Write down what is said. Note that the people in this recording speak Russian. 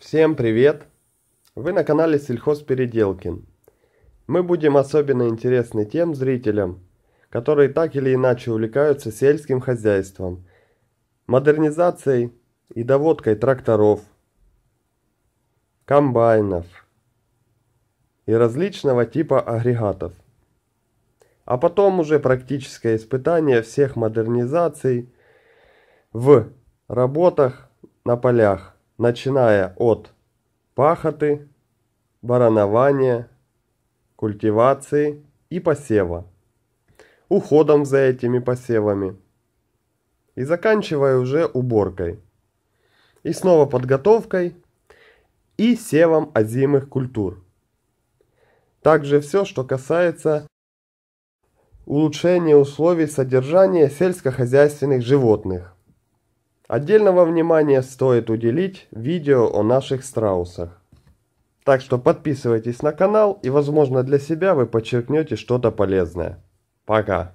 Всем привет! Вы на канале Сельхозпеределкин. Мы будем особенно интересны тем зрителям, которые так или иначе увлекаются сельским хозяйством, модернизацией и доводкой тракторов, комбайнов и различного типа агрегатов. А потом уже практическое испытание всех модернизаций в работах на полях – начиная от пахоты, баранования, культивации и посева, уходом за этими посевами и заканчивая уже уборкой и снова подготовкой и севом озимых культур. Также все, что касается улучшения условий содержания сельскохозяйственных животных – Отдельного внимания стоит уделить видео о наших страусах. Так что подписывайтесь на канал и возможно для себя вы подчеркнете что-то полезное. Пока!